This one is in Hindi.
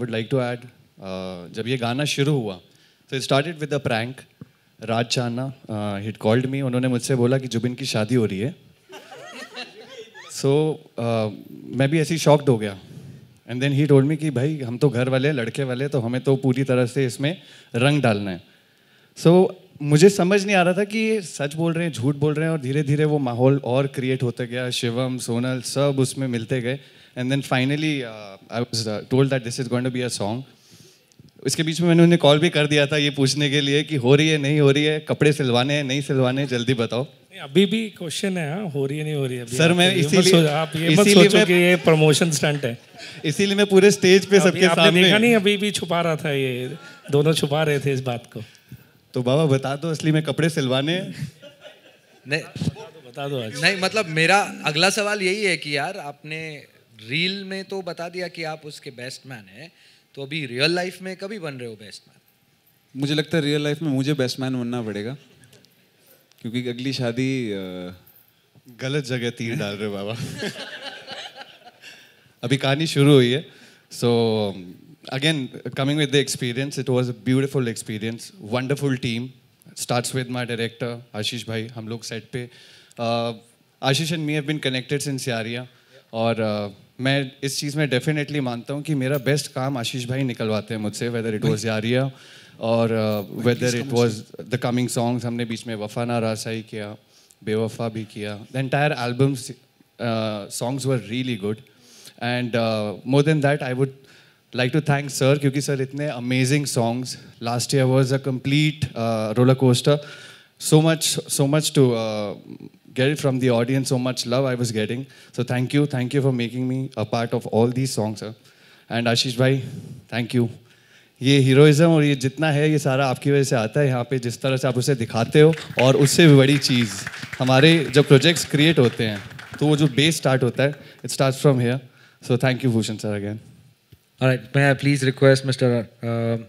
वुड लाइक टू ऐड जब ये गाना शुरू हुआ तो स्टार्टेड started with a राज चाना हिट कॉल्ड मी उन्होंने मुझसे बोला कि जुबिन की शादी हो रही है सो so, uh, मैं भी ऐसी शॉक्ड हो गया and then he told me कि भाई हम तो घर वाले लड़के वाले तो हमें तो पूरी तरह से इसमें रंग डालना है सो so, मुझे समझ नहीं आ रहा था कि ये सच बोल रहे हैं झूठ बोल रहे हैं और धीरे धीरे वो माहौल और क्रिएट होते गया शिवम सोनल सब उसमें मिलते गए and then finally I was told that this is going to be a song इसके बीच में मैंने उन्हें कॉल भी कर दिया था ये पूछने के लिए कि हो रही है नहीं हो रही है कपड़े सिलवाने हैं नहीं सिलवाने जल्दी बताओ अभी भी क्वेश्चन है हाँ, हो रही है नहीं हो रही है सर मैं इसीलिए आप ये मत सोचो कि ये प्रमोशन स्टंट है इसीलिए मैं पूरे स्टेज पे सबके सामने देखा नहीं अभी भी छुपा रहा था ये दोनों छुपा रहे थे इस बात को तो बाबा बता दो असली में कपड़े सिलवाने नहीं बता दो नहीं मतलब मेरा अगला सवाल यही है कि यार आपने रील में तो बता दिया कि आप उसके बेस्ट मैन हैं तो अभी रियल लाइफ में कभी बन रहे हो बेस्ट मैन मुझे लगता है रियल लाइफ में मुझे बेस्ट मैन बनना पड़ेगा क्योंकि अगली शादी गलत जगह तीर डाल रहे बाबा अभी कहानी शुरू हुई है so again coming with the experience it was a beautiful experience wonderful team starts with my director Ashish भाई हम लोग सेट पे Ashish and me have been connected since Yaariyan और uh, मैं इस चीज़ में डेफिनेटली मानता हूँ कि मेरा बेस्ट काम आशीष भाई निकलवाते हैं मुझसे वेदर इट वॉज यारिया और whether it was the coming songs हमने बीच में वफा ना रासाई किया बेवफा भी किया the entire albums songs were really good and more than that I would like to thank sir क्योंकि सर इतने amazing songs last year was a complete roller coaster so much so much to get it from the audience, so much love I was getting. So thank you, thank you for making me a part of all these songs, sir. And Ashish bhai, thank you. ये हीरोइज्म और ये जितना है ये सारा आपकी वजह से आता है यहाँ पे जिस तरह से आप उसे दिखाते हो और उससे भी बड़ी चीज़ हमारे जब प्रोजेक्ट्स क्रिएट होते हैं तो वो जो बेस स्टार्ट होता है it start from here so thank you Bhushan sir again All right, may I please request Mr. Uh